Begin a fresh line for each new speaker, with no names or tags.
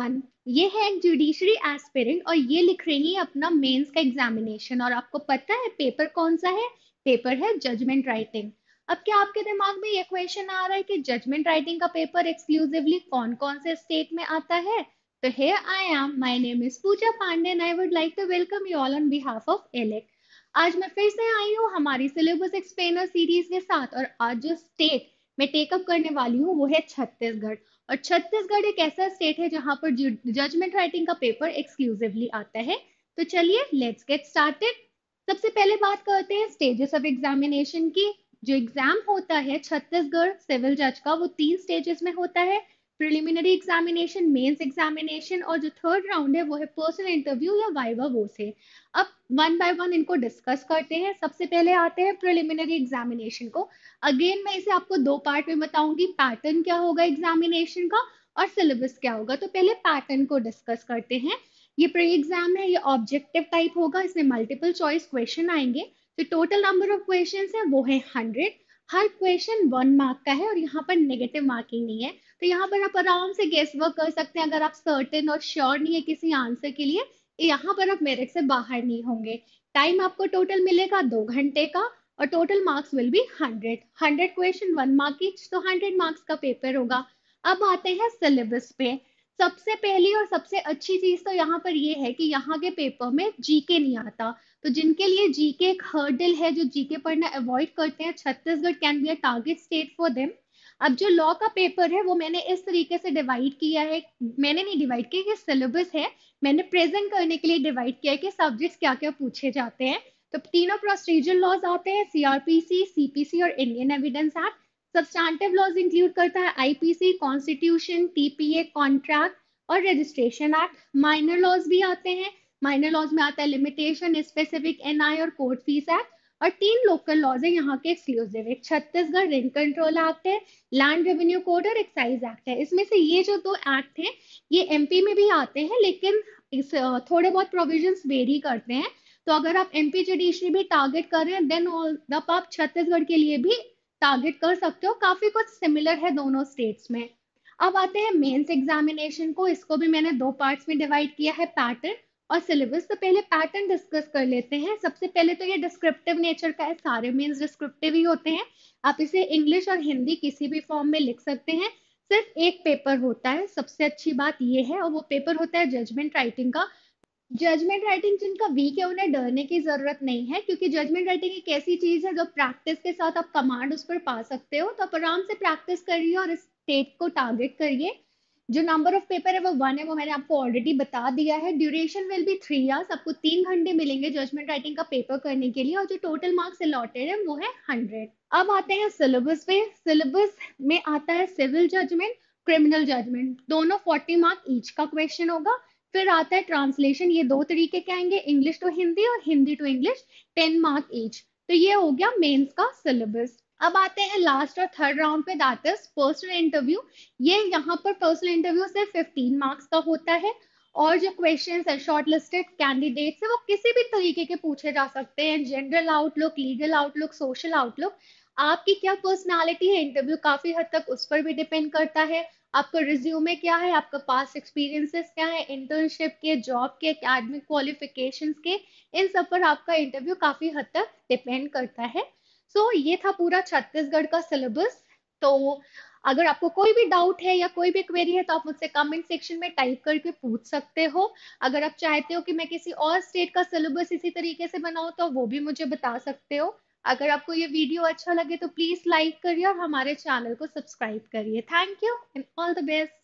one ये है एक जुडिशरी एस्पिरेंट और ये लिख रही है अपना मेंस का एग्जामिनेशन और आपको पता है पेपर कौन सा है पेपर है जजमेंट राइटिंग अब क्या आपके दिमाग में ये क्वेश्चन आ रहा है कि जजमेंट राइटिंग का पेपर एक्सक्लूसिवली कौन कौन से स्टेट में आता है तो hey I am my name is Pooja Pandey and I would like to welcome you all on behalf of एलेक आज मैं फिर से आई हूँ हमारी सिलेबस एक्सप्लेनर सीरीज के साथ और आज जो स्टेट मैं टेकअप करने वाली हूँ वो है छत्तीसगढ़ और छत्तीसगढ़ एक ऐसा स्टेट है जहां पर जजमेंट राइटिंग का पेपर एक्सक्लूसिवली आता है तो चलिए लेट्स गेट स्टार्टेड सबसे पहले बात करते हैं स्टेजेस ऑफ एग्जामिनेशन की जो एग्जाम होता है छत्तीसगढ़ सिविल जज का वो तीन स्टेजेस में होता है प्रिलिमिनरी एग्जामिनेशन मेंस एग्जामिनेशन और जो थर्ड राउंड है वो है पर्सनल इंटरव्यू या वाइवा वो से अब वन बाय वन इनको डिस्कस करते हैं सबसे पहले आते हैं प्रिलिमिनरी एग्जामिनेशन को अगेन मैं इसे आपको दो पार्ट में बताऊंगी पैटर्न क्या होगा एग्जामिनेशन का और सिलेबस क्या होगा तो पहले पैटर्न को डिस्कस करते हैं ये प्री एग्जाम है ये ऑब्जेक्टिव टाइप होगा इसमें मल्टीपल चॉइस क्वेश्चन आएंगे तो टोटल नंबर ऑफ क्वेश्चन है वो है हंड्रेड हर क्वेश्चन वन मार्क का है और यहाँ पर नेगेटिव मार्किंग नहीं है तो यहाँ पर आप आराम से गेस वर्क कर सकते हैं अगर आप सर्टेन और श्योर नहीं है किसी आंसर के लिए तो यहाँ पर आप मेरिट से बाहर नहीं होंगे टाइम आपको टोटल मिलेगा दो घंटे का और total marks will be hundred hundred question one mark तो हंड्रेड मार्क्स का पेपर होगा अब आते हैं सिलेबस पे सबसे पहली और सबसे अच्छी चीज तो यहाँ पर ये है कि यहाँ के पेपर में जीके नहीं आता तो जिनके लिए जीके एक हर्डल है जो जीके पढ़ना अवॉइड करते हैं Chhattisgarh can be a target state for them अब जो लॉ का पेपर है वो मैंने इस तरीके से डिवाइड किया है मैंने नहीं डिवाइड किया कि सिलेबस है मैंने प्रेजेंट करने के लिए डिवाइड किया है कि सब्जेक्ट्स क्या क्या पूछे जाते हैं तो तीनों प्रोसीजर लॉज आते हैं सीआरपीसी सीपीसी और Indian evidence act substantive laws include करता है आईपीसी कॉन्स्टिट्यूशन टीपीए कॉन्ट्रैक्ट और रजिस्ट्रेशन एक्ट माइनर लॉज भी आते हैं माइनर लॉज में आता है लिमिटेशन स्पेसिफिक एनआई और कोर्ट फीस एक्ट और तीन लोकल लॉज है यहाँ के एक्सक्लूसिव एक छत्तीसगढ़ रेंट कंट्रोल एक्ट है लैंड रेवेन्यू कोड और एक्साइज एक्ट है इसमें से ये जो दो एक्ट हैं ये एमपी में भी आते हैं लेकिन इस थोड़े बहुत प्रोविजंस वेरी करते हैं तो अगर आप एमपी जुडिशरी भी टारगेट कर रहे हैं देन ऑल आप छत्तीसगढ़ के लिए भी टारगेट कर सकते हो काफी कुछ सिमिलर है दोनों स्टेट्स में अब आते हैं मेंस एग्जामिनेशन को इसको भी मैंने दो पार्ट्स में डिवाइड किया है पैटर्न और सिलेबस तो पहले पैटर्न डिस्कस कर लेते हैं सबसे पहले तो ये डिस्क्रिप्टिव नेचर का है सारे मेंस डिस्क्रिप्टिव ही होते हैं आप इसे इंग्लिश और हिंदी किसी भी फॉर्म में लिख सकते हैं सिर्फ एक पेपर होता है सबसे अच्छी बात ये है और वो पेपर होता है जजमेंट राइटिंग का जजमेंट राइटिंग जिनका वीक है उन्हें डरने की जरूरत नहीं है क्योंकि जजमेंट राइटिंग एक ऐसी चीज है जो प्रैक्टिस के साथ आप कमांड उस पर पा सकते हो तो आप आराम से प्रैक्टिस करिए और इस स्टेट को टारगेट करिए जो नंबर ऑफ पेपर है वो वन है वो मैंने आपको ऑलरेडी बता दिया है duration will be three hours आपको तीन घंटे मिलेंगे जजमेंट राइटिंग का पेपर करने के लिए और जो टोटल मार्क्स अलॉटेड है वो है हंड्रेड अब आते हैं सिलेबस पे सिलेबस में आता है सिविल जजमेंट क्रिमिनल जजमेंट दोनों फोर्टी मार्क ईच का क्वेश्चन होगा फिर आता है ट्रांसलेशन ये दो तरीके के आएंगे इंग्लिश टू हिंदी और Hindi to English ten mark each तो ये हो गया मेन्स का सिलेबस अब आते हैं लास्ट और थर्ड राउंड पे दैट इज पर्सनल इंटरव्यू ये यहाँ पर पर्सनल इंटरव्यू सिर्फ फिफ्टीन मार्क्स का होता है और जो क्वेश्चंस है शॉर्ट लिस्टेड कैंडिडेट्स है वो किसी भी तरीके के पूछे जा सकते हैं general outlook legal outlook social outlook आपकी क्या पर्सनालिटी है इंटरव्यू काफी हद तक उस पर भी डिपेंड करता है आपका रिज्यूमे क्या है आपका पास एक्सपीरियंसेस क्या है इंटर्नशिप के जॉब के एकेडमिक क्वालिफिकेशंस के इन सब पर आपका इंटरव्यू काफी हद तक डिपेंड करता है सो so, ये था पूरा छत्तीसगढ़ का सिलेबस तो अगर आपको कोई भी डाउट है या कोई भी क्वेरी है तो आप मुझसे कमेंट सेक्शन में टाइप करके पूछ सकते हो अगर आप चाहते हो कि मैं किसी और स्टेट का सिलेबस इसी तरीके से बनाऊं तो वो भी मुझे बता सकते हो अगर आपको ये वीडियो अच्छा लगे तो प्लीज लाइक करिए और हमारे चैनल को सब्सक्राइब करिए thank you and all the best